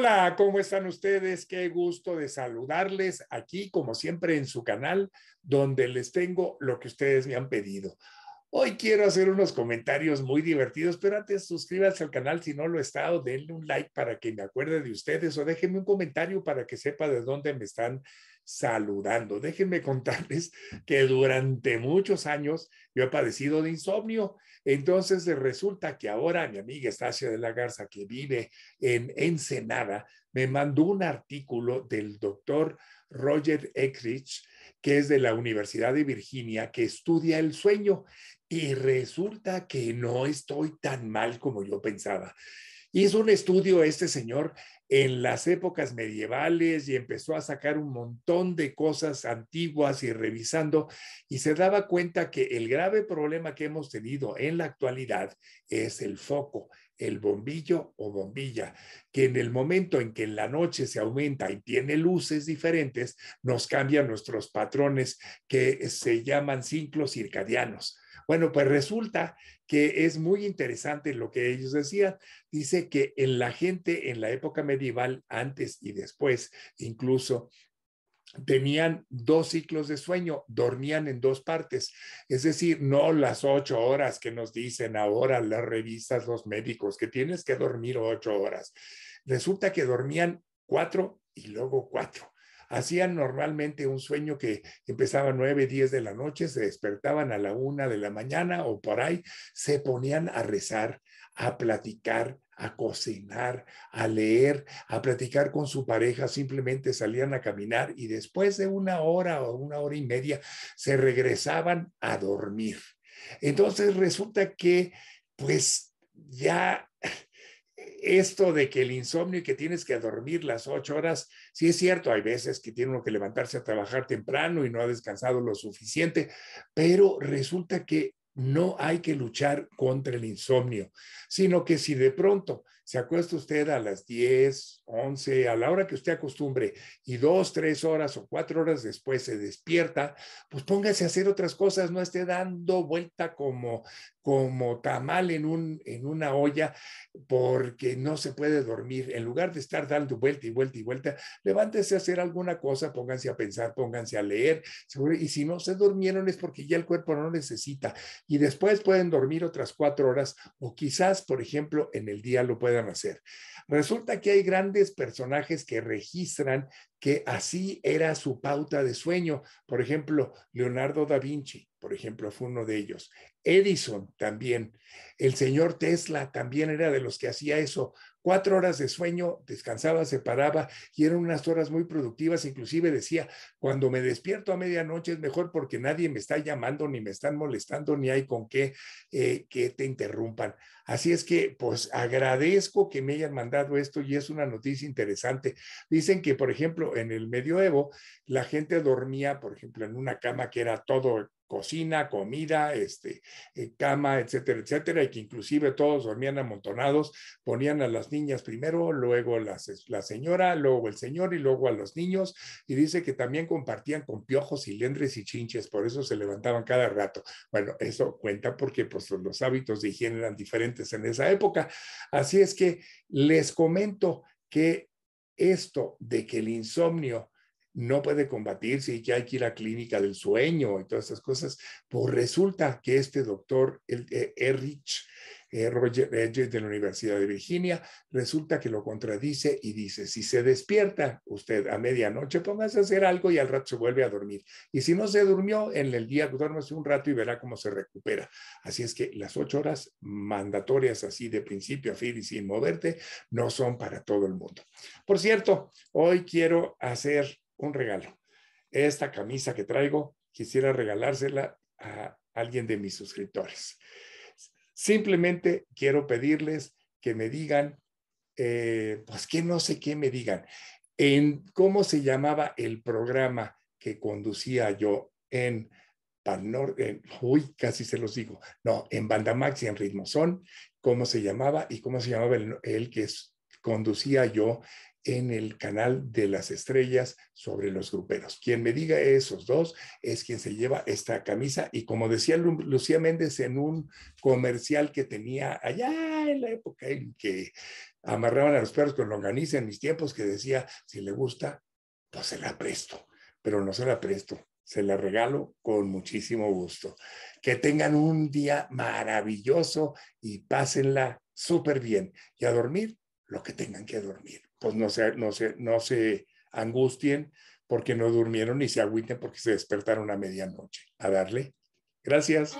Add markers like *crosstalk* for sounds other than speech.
Hola, ¿cómo están ustedes? Qué gusto de saludarles aquí, como siempre, en su canal, donde les tengo lo que ustedes me han pedido. Hoy quiero hacer unos comentarios muy divertidos, pero antes suscríbanse al canal si no lo he estado, denle un like para que me acuerde de ustedes o déjenme un comentario para que sepa de dónde me están saludando. Déjenme contarles *laughs* que durante muchos años yo he padecido de insomnio. Entonces resulta que ahora mi amiga Estacia de la Garza, que vive en Ensenada, me mandó un artículo del doctor Roger Eckrich, que es de la Universidad de Virginia, que estudia el sueño y resulta que no estoy tan mal como yo pensaba. Hizo un estudio este señor en las épocas medievales y empezó a sacar un montón de cosas antiguas y revisando y se daba cuenta que el grave problema que hemos tenido en la actualidad es el foco, el bombillo o bombilla, que en el momento en que en la noche se aumenta y tiene luces diferentes, nos cambian nuestros patrones que se llaman ciclos circadianos. Bueno, pues resulta que es muy interesante lo que ellos decían. Dice que en la gente en la época medieval, antes y después, incluso tenían dos ciclos de sueño, dormían en dos partes, es decir, no las ocho horas que nos dicen ahora las revistas, los médicos, que tienes que dormir ocho horas. Resulta que dormían cuatro y luego cuatro. Hacían normalmente un sueño que empezaba a 9, 10 de la noche, se despertaban a la una de la mañana o por ahí, se ponían a rezar, a platicar, a cocinar, a leer, a platicar con su pareja, simplemente salían a caminar y después de una hora o una hora y media se regresaban a dormir. Entonces resulta que pues ya esto de que el insomnio y que tienes que dormir las ocho horas, sí es cierto, hay veces que tiene uno que levantarse a trabajar temprano y no ha descansado lo suficiente, pero resulta que no hay que luchar contra el insomnio, sino que si de pronto se acuesta usted a las 10, 11, a la hora que usted acostumbre y dos, tres horas o cuatro horas después se despierta, pues póngase a hacer otras cosas, no esté dando vuelta como como tamal en, un, en una olla porque no se puede dormir. En lugar de estar dando vuelta y vuelta y vuelta, levántese a hacer alguna cosa, pónganse a pensar, pónganse a leer. Y si no se durmieron es porque ya el cuerpo no necesita. Y después pueden dormir otras cuatro horas o quizás, por ejemplo, en el día lo puedan hacer. Resulta que hay grandes personajes que registran que así era su pauta de sueño. Por ejemplo, Leonardo da Vinci, por ejemplo, fue uno de ellos. Edison también. El señor Tesla también era de los que hacía eso cuatro horas de sueño, descansaba, se paraba y eran unas horas muy productivas. Inclusive decía, cuando me despierto a medianoche es mejor porque nadie me está llamando, ni me están molestando, ni hay con qué eh, que te interrumpan. Así es que, pues agradezco que me hayan mandado esto y es una noticia interesante. Dicen que, por ejemplo, en el medioevo la gente dormía, por ejemplo, en una cama que era todo cocina, comida, este, eh, cama, etcétera, etcétera, y que inclusive todos dormían amontonados, ponían a las niñas primero, luego las, la señora, luego el señor y luego a los niños, y dice que también compartían con piojos, cilindres y chinches, por eso se levantaban cada rato. Bueno, eso cuenta porque pues, los hábitos de higiene eran diferentes en esa época. Así es que les comento que esto de que el insomnio no puede combatirse y que hay que ir a clínica del sueño y todas esas cosas. Pues resulta que este doctor eh, Erich, eh, Roger eh, de la Universidad de Virginia, resulta que lo contradice y dice, si se despierta usted a medianoche, póngase a hacer algo y al rato se vuelve a dormir. Y si no se durmió, en el día duérmase un rato y verá cómo se recupera. Así es que las ocho horas mandatorias así de principio a fin y sin moverte no son para todo el mundo. Por cierto, hoy quiero hacer un regalo. Esta camisa que traigo, quisiera regalársela a alguien de mis suscriptores. Simplemente quiero pedirles que me digan, eh, pues que no sé qué me digan, en cómo se llamaba el programa que conducía yo en en, uy, casi se los digo, no, en Bandamax y en Ritmo Son, cómo se llamaba y cómo se llamaba el que conducía yo en el canal de las estrellas sobre los gruperos. Quien me diga esos dos es quien se lleva esta camisa y como decía Lucía Méndez en un comercial que tenía allá en la época en que amarraban a los perros con longaniza en mis tiempos que decía, si le gusta, pues se la presto, pero no se la presto, se la regalo con muchísimo gusto. Que tengan un día maravilloso y pásenla súper bien y a dormir lo que tengan que dormir pues no se, no no se angustien porque no durmieron ni se agüiten porque se despertaron a medianoche. A darle. Gracias.